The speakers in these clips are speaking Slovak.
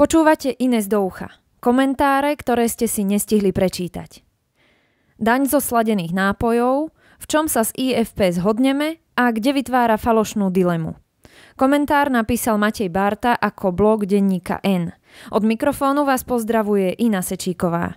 Počúvate Ines do ucha. Komentáre, ktoré ste si nestihli prečítať. Daň zo sladených nápojov, v čom sa s IFP zhodneme a kde vytvára falošnú dilemu. Komentár napísal Matej Barta ako blog denníka N. Od mikrofónu vás pozdravuje Ina Sečíková.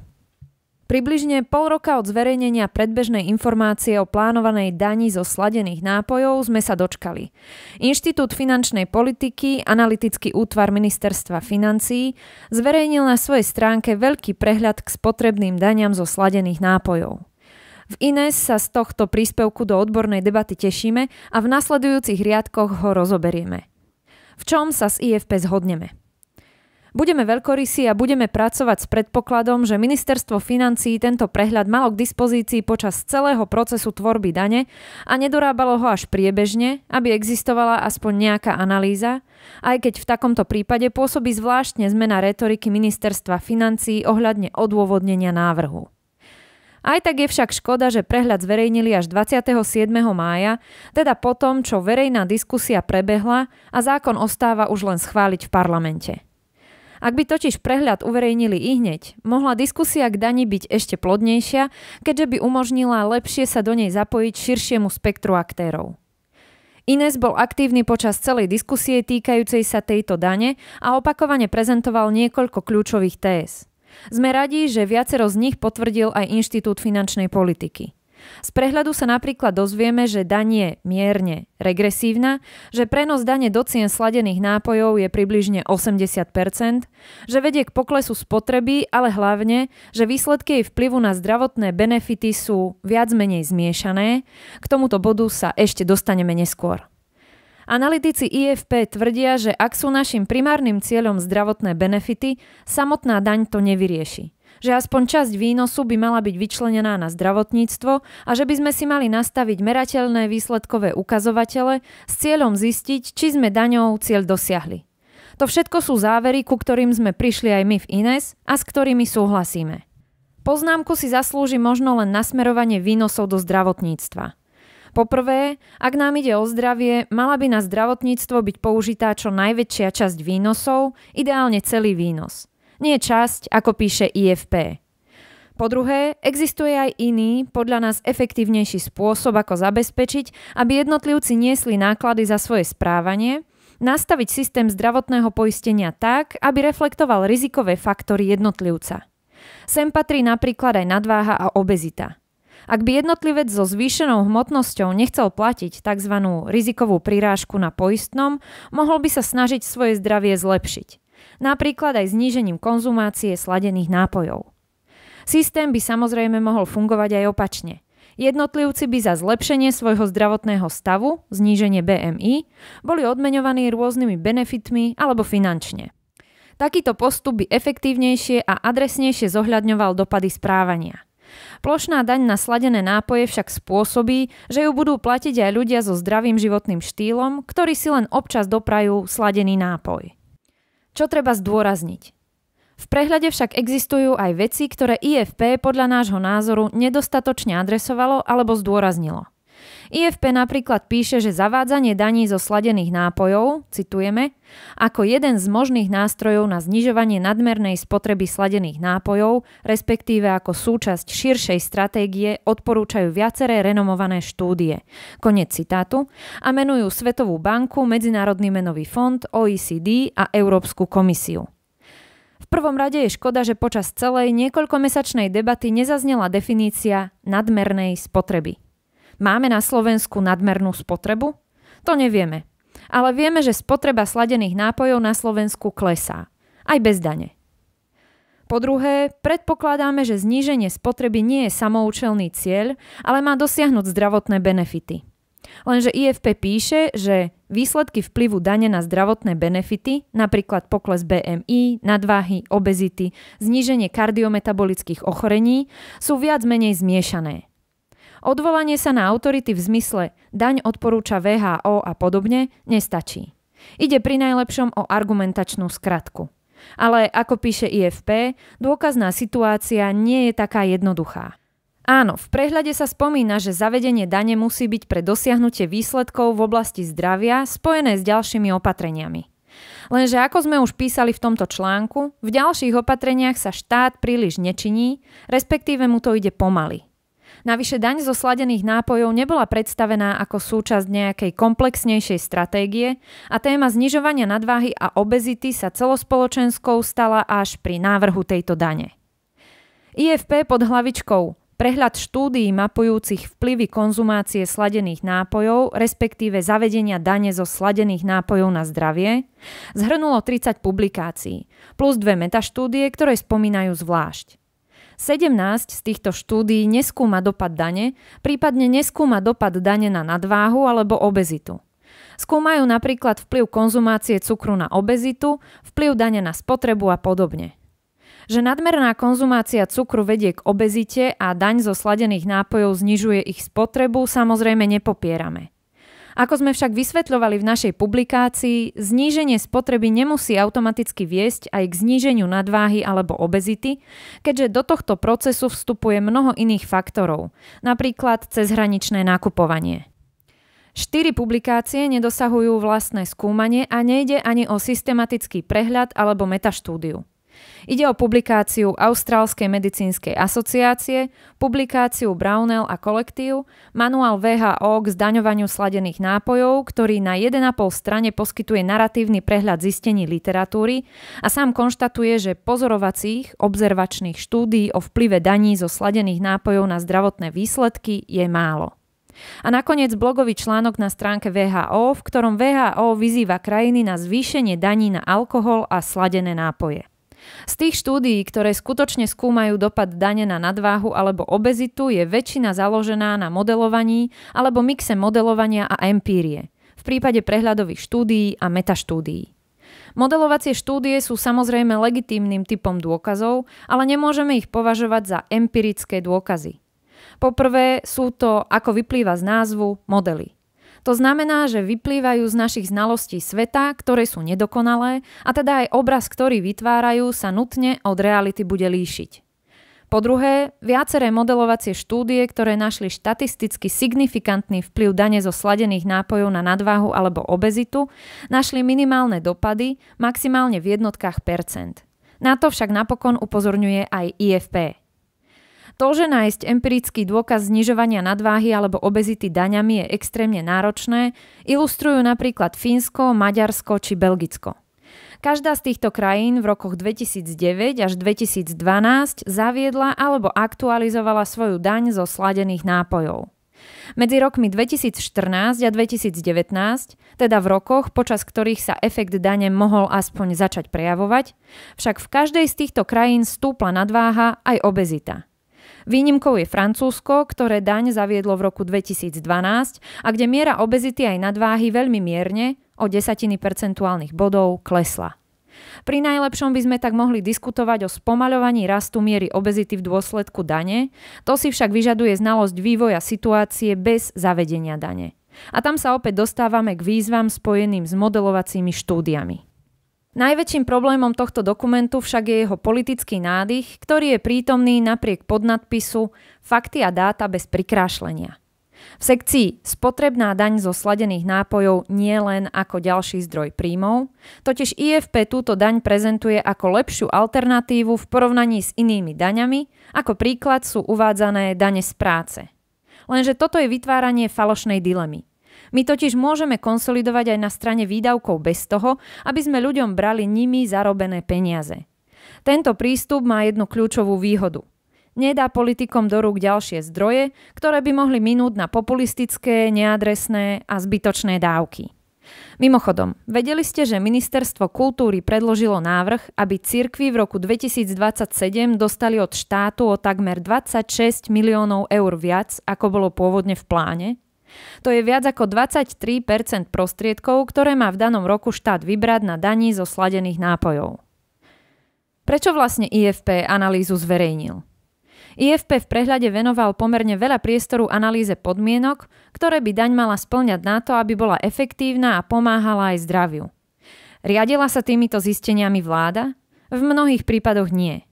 Približne pol roka od zverejnenia predbežnej informácie o plánovanej dani zo sladených nápojov sme sa dočkali. Inštitút finančnej politiky, analytický útvar ministerstva financí, zverejnil na svojej stránke veľký prehľad k spotrebným daniam zo sladených nápojov. V Ines sa z tohto príspevku do odbornej debaty tešíme a v nasledujúcich riadkoch ho rozoberieme. V čom sa s IFP zhodneme? Budeme veľkorysí a budeme pracovať s predpokladom, že ministerstvo financí tento prehľad malo k dispozícii počas celého procesu tvorby dane a nedorábalo ho až priebežne, aby existovala aspoň nejaká analýza, aj keď v takomto prípade pôsobí zvláštne zmena retoriky ministerstva financí ohľadne odôvodnenia návrhu. Aj tak je však škoda, že prehľad zverejnili až 27. mája, teda po čo verejná diskusia prebehla a zákon ostáva už len schváliť v parlamente. Ak by totiž prehľad uverejnili i hneď, mohla diskusia k dani byť ešte plodnejšia, keďže by umožnila lepšie sa do nej zapojiť širšiemu spektru aktérov. Ines bol aktívny počas celej diskusie týkajúcej sa tejto dane a opakovane prezentoval niekoľko kľúčových téz. Sme radi, že viacero z nich potvrdil aj Inštitút finančnej politiky. Z prehľadu sa napríklad dozvieme, že daň je mierne regresívna, že prenos dane do cien sladených nápojov je približne 80%, že vedie k poklesu spotreby, ale hlavne, že výsledky jej vplyvu na zdravotné benefity sú viac menej zmiešané. K tomuto bodu sa ešte dostaneme neskôr. Analytici IFP tvrdia, že ak sú našim primárnym cieľom zdravotné benefity, samotná daň to nevyrieši že aspoň časť výnosu by mala byť vyčlenená na zdravotníctvo a že by sme si mali nastaviť merateľné výsledkové ukazovatele s cieľom zistiť, či sme daňou cieľ dosiahli. To všetko sú závery, ku ktorým sme prišli aj my v INES a s ktorými súhlasíme. Poznámku si zaslúži možno len nasmerovanie výnosov do zdravotníctva. Poprvé, ak nám ide o zdravie, mala by na zdravotníctvo byť použitá čo najväčšia časť výnosov, ideálne celý výnos – nie časť, ako píše IFP. Po druhé, existuje aj iný, podľa nás efektívnejší spôsob, ako zabezpečiť, aby jednotlivci niesli náklady za svoje správanie, nastaviť systém zdravotného poistenia tak, aby reflektoval rizikové faktory jednotlivca. Sem patrí napríklad aj nadváha a obezita. Ak by jednotlivec so zvýšenou hmotnosťou nechcel platiť tzv. rizikovú prirážku na poistnom, mohol by sa snažiť svoje zdravie zlepšiť napríklad aj znížením konzumácie sladených nápojov. Systém by samozrejme mohol fungovať aj opačne. Jednotlivci by za zlepšenie svojho zdravotného stavu, zníženie BMI, boli odmeňovaní rôznymi benefitmi alebo finančne. Takýto postup by efektívnejšie a adresnejšie zohľadňoval dopady správania. Plošná daň na sladené nápoje však spôsobí, že ju budú platiť aj ľudia so zdravým životným štýlom, ktorí si len občas doprajú sladený nápoj. Čo treba zdôrazniť? V prehľade však existujú aj veci, ktoré IFP podľa nášho názoru nedostatočne adresovalo alebo zdôraznilo. IFP napríklad píše, že zavádzanie daní zo sladených nápojov, citujeme, ako jeden z možných nástrojov na znižovanie nadmernej spotreby sladených nápojov, respektíve ako súčasť širšej stratégie, odporúčajú viaceré renomované štúdie. Konec citátu. A menujú Svetovú banku, Medzinárodný menový fond, OECD a Európsku komisiu. V prvom rade je škoda, že počas celej niekoľkomesačnej debaty nezaznela definícia nadmernej spotreby. Máme na Slovensku nadmernú spotrebu? To nevieme. Ale vieme, že spotreba sladených nápojov na Slovensku klesá. Aj bez dane. Po druhé, predpokladáme, že zníženie spotreby nie je samoučelný cieľ, ale má dosiahnuť zdravotné benefity. Lenže IFP píše, že výsledky vplyvu dane na zdravotné benefity, napríklad pokles BMI, nadváhy, obezity, zníženie kardiometabolických ochorení, sú viac menej zmiešané. Odvolanie sa na autority v zmysle daň odporúča VHO a podobne nestačí. Ide pri najlepšom o argumentačnú skratku. Ale ako píše IFP, dôkazná situácia nie je taká jednoduchá. Áno, v prehľade sa spomína, že zavedenie dane musí byť pre dosiahnutie výsledkov v oblasti zdravia spojené s ďalšími opatreniami. Lenže ako sme už písali v tomto článku, v ďalších opatreniach sa štát príliš nečiní, respektíve mu to ide pomaly. Navyše daň zo sladených nápojov nebola predstavená ako súčasť nejakej komplexnejšej stratégie a téma znižovania nadváhy a obezity sa celospoločenskou stala až pri návrhu tejto dane. IFP pod hlavičkou Prehľad štúdií mapujúcich vplyvy konzumácie sladených nápojov, respektíve zavedenia dane zo sladených nápojov na zdravie, zhrnulo 30 publikácií, plus dve metaštúdie, ktoré spomínajú zvlášť. 17 z týchto štúdií neskúma dopad dane, prípadne neskúma dopad dane na nadváhu alebo obezitu. Skúmajú napríklad vplyv konzumácie cukru na obezitu, vplyv dane na spotrebu a podobne. Že nadmerná konzumácia cukru vedie k obezite a daň zo sladených nápojov znižuje ich spotrebu, samozrejme nepopierame. Ako sme však vysvetľovali v našej publikácii, zníženie spotreby nemusí automaticky viesť aj k zníženiu nadváhy alebo obezity, keďže do tohto procesu vstupuje mnoho iných faktorov, napríklad cezhraničné nakupovanie. Štyri publikácie nedosahujú vlastné skúmanie a nejde ani o systematický prehľad alebo metaštúdiu. Ide o publikáciu Austrálskej medicínskej asociácie, publikáciu Brownell a kolektív, manuál VHO k zdaňovaniu sladených nápojov, ktorý na 1,5 strane poskytuje naratívny prehľad zistení literatúry a sám konštatuje, že pozorovacích, obzervačných štúdií o vplyve daní zo sladených nápojov na zdravotné výsledky je málo. A nakoniec blogový článok na stránke VHO, v ktorom VHO vyzýva krajiny na zvýšenie daní na alkohol a sladené nápoje. Z tých štúdií, ktoré skutočne skúmajú dopad dane na nadváhu alebo obezitu, je väčšina založená na modelovaní alebo mixe modelovania a empírie, v prípade prehľadových štúdií a metaštúdií. Modelovacie štúdie sú samozrejme legitímnym typom dôkazov, ale nemôžeme ich považovať za empirické dôkazy. Poprvé sú to, ako vyplýva z názvu, modely. To znamená, že vyplývajú z našich znalostí sveta, ktoré sú nedokonalé a teda aj obraz, ktorý vytvárajú, sa nutne od reality bude líšiť. Po druhé, viaceré modelovacie štúdie, ktoré našli štatisticky signifikantný vplyv dane zo sladených nápojov na nadváhu alebo obezitu, našli minimálne dopady, maximálne v jednotkách percent. Na to však napokon upozorňuje aj IFP. To, že nájsť empirický dôkaz znižovania nadváhy alebo obezity daňami je extrémne náročné, ilustrujú napríklad Fínsko, Maďarsko či Belgicko. Každá z týchto krajín v rokoch 2009 až 2012 zaviedla alebo aktualizovala svoju daň zo sladených nápojov. Medzi rokmi 2014 a 2019, teda v rokoch, počas ktorých sa efekt dane mohol aspoň začať prejavovať, však v každej z týchto krajín stúpla nadváha aj obezita. Výnimkou je Francúzsko, ktoré daň zaviedlo v roku 2012 a kde miera obezity aj nadváhy veľmi mierne, o desatiny percentuálnych bodov, klesla. Pri najlepšom by sme tak mohli diskutovať o spomaľovaní rastu miery obezity v dôsledku dane, to si však vyžaduje znalosť vývoja situácie bez zavedenia dane. A tam sa opäť dostávame k výzvam spojeným s modelovacími štúdiami. Najväčším problémom tohto dokumentu však je jeho politický nádych, ktorý je prítomný napriek podnadpisu Fakty a dáta bez prikrášlenia. V sekcii Spotrebná daň zo sladených nápojov nie len ako ďalší zdroj príjmov, totiž IFP túto daň prezentuje ako lepšiu alternatívu v porovnaní s inými daňami, ako príklad sú uvádzané dane z práce. Lenže toto je vytváranie falošnej dilemy – my totiž môžeme konsolidovať aj na strane výdavkov bez toho, aby sme ľuďom brali nimi zarobené peniaze. Tento prístup má jednu kľúčovú výhodu. Nedá politikom do rúk ďalšie zdroje, ktoré by mohli minúť na populistické, neadresné a zbytočné dávky. Mimochodom, vedeli ste, že Ministerstvo kultúry predložilo návrh, aby cirkvi v roku 2027 dostali od štátu o takmer 26 miliónov eur viac, ako bolo pôvodne v pláne, to je viac ako 23 prostriedkov, ktoré má v danom roku štát vybrať na daní zo sladených nápojov. Prečo vlastne IFP analýzu zverejnil? IFP v prehľade venoval pomerne veľa priestoru analýze podmienok, ktoré by daň mala splňať na to, aby bola efektívna a pomáhala aj zdraviu. Riadila sa týmito zisteniami vláda? V mnohých prípadoch nie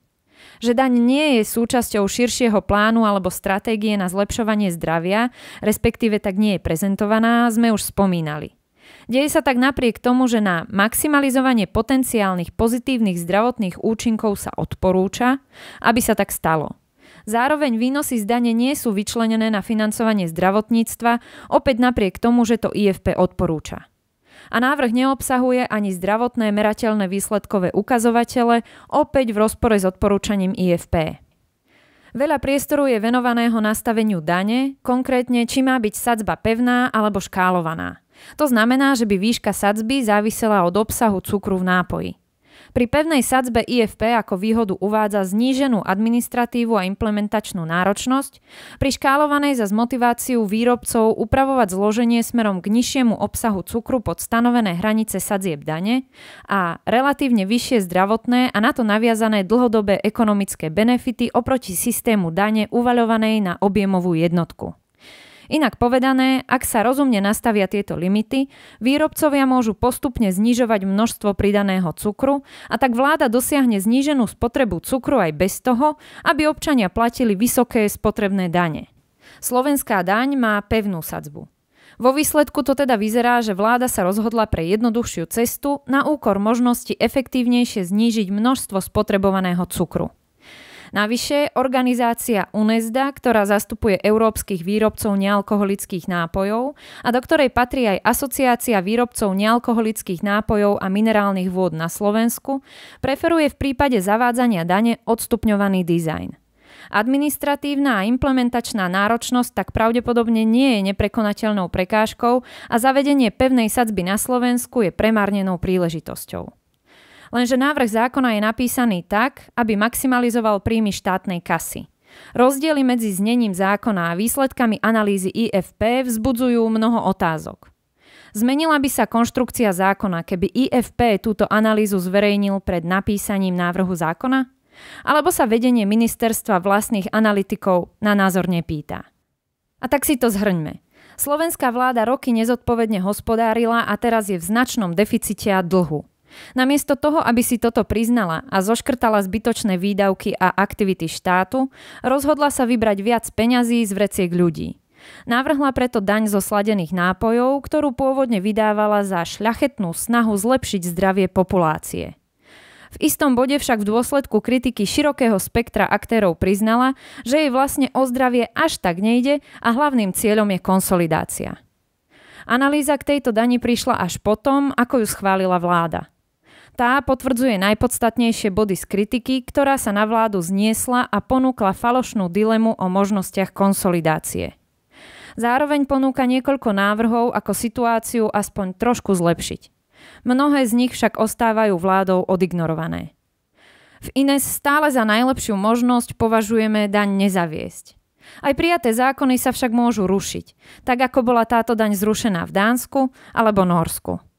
že daň nie je súčasťou širšieho plánu alebo stratégie na zlepšovanie zdravia, respektíve tak nie je prezentovaná, sme už spomínali. Deje sa tak napriek tomu, že na maximalizovanie potenciálnych pozitívnych zdravotných účinkov sa odporúča, aby sa tak stalo. Zároveň výnosy z dane nie sú vyčlenené na financovanie zdravotníctva, opäť napriek tomu, že to IFP odporúča a návrh neobsahuje ani zdravotné merateľné výsledkové ukazovatele, opäť v rozpore s odporúčaním IFP. Veľa priestoru je venovaného nastaveniu dane, konkrétne či má byť sadzba pevná alebo škálovaná. To znamená, že by výška sadzby závisela od obsahu cukru v nápoji. Pri pevnej sadzbe IFP ako výhodu uvádza zníženú administratívu a implementačnú náročnosť, pri škálovanej za motiváciu výrobcov upravovať zloženie smerom k nižšiemu obsahu cukru pod stanovené hranice sadzieb dane a relatívne vyššie zdravotné a na to naviazané dlhodobé ekonomické benefity oproti systému dane uvaľovanej na objemovú jednotku. Inak povedané, ak sa rozumne nastavia tieto limity, výrobcovia môžu postupne znižovať množstvo pridaného cukru a tak vláda dosiahne zníženú spotrebu cukru aj bez toho, aby občania platili vysoké spotrebné dane. Slovenská daň má pevnú sadzbu. Vo výsledku to teda vyzerá, že vláda sa rozhodla pre jednoduchšiu cestu na úkor možnosti efektívnejšie znížiť množstvo spotrebovaného cukru. Navyše organizácia UNESDA, ktorá zastupuje európskych výrobcov nealkoholických nápojov a do ktorej patrí aj Asociácia výrobcov nealkoholických nápojov a minerálnych vôd na Slovensku, preferuje v prípade zavádzania dane odstupňovaný dizajn. Administratívna a implementačná náročnosť tak pravdepodobne nie je neprekonateľnou prekážkou a zavedenie pevnej sadzby na Slovensku je premárnenou príležitosťou. Lenže návrh zákona je napísaný tak, aby maximalizoval príjmy štátnej kasy. Rozdiely medzi znením zákona a výsledkami analýzy IFP vzbudzujú mnoho otázok. Zmenila by sa konštrukcia zákona, keby IFP túto analýzu zverejnil pred napísaním návrhu zákona? Alebo sa vedenie ministerstva vlastných analytikov na názor nepýta? A tak si to zhrňme. Slovenská vláda roky nezodpovedne hospodárila a teraz je v značnom deficite a dlhu. Namiesto toho, aby si toto priznala a zoškrtala zbytočné výdavky a aktivity štátu, rozhodla sa vybrať viac peňazí z vreciek ľudí. Navrhla preto daň zo sladených nápojov, ktorú pôvodne vydávala za šľachetnú snahu zlepšiť zdravie populácie. V istom bode však v dôsledku kritiky širokého spektra aktérov priznala, že jej vlastne o zdravie až tak nejde a hlavným cieľom je konsolidácia. Analýza k tejto dani prišla až potom, ako ju schválila vláda. Tá potvrdzuje najpodstatnejšie body z kritiky, ktorá sa na vládu zniesla a ponúkla falošnú dilemu o možnostiach konsolidácie. Zároveň ponúka niekoľko návrhov, ako situáciu aspoň trošku zlepšiť. Mnohé z nich však ostávajú vládou odignorované. V Ines stále za najlepšiu možnosť považujeme daň nezaviesť. Aj prijaté zákony sa však môžu rušiť, tak ako bola táto daň zrušená v Dánsku alebo Norsku.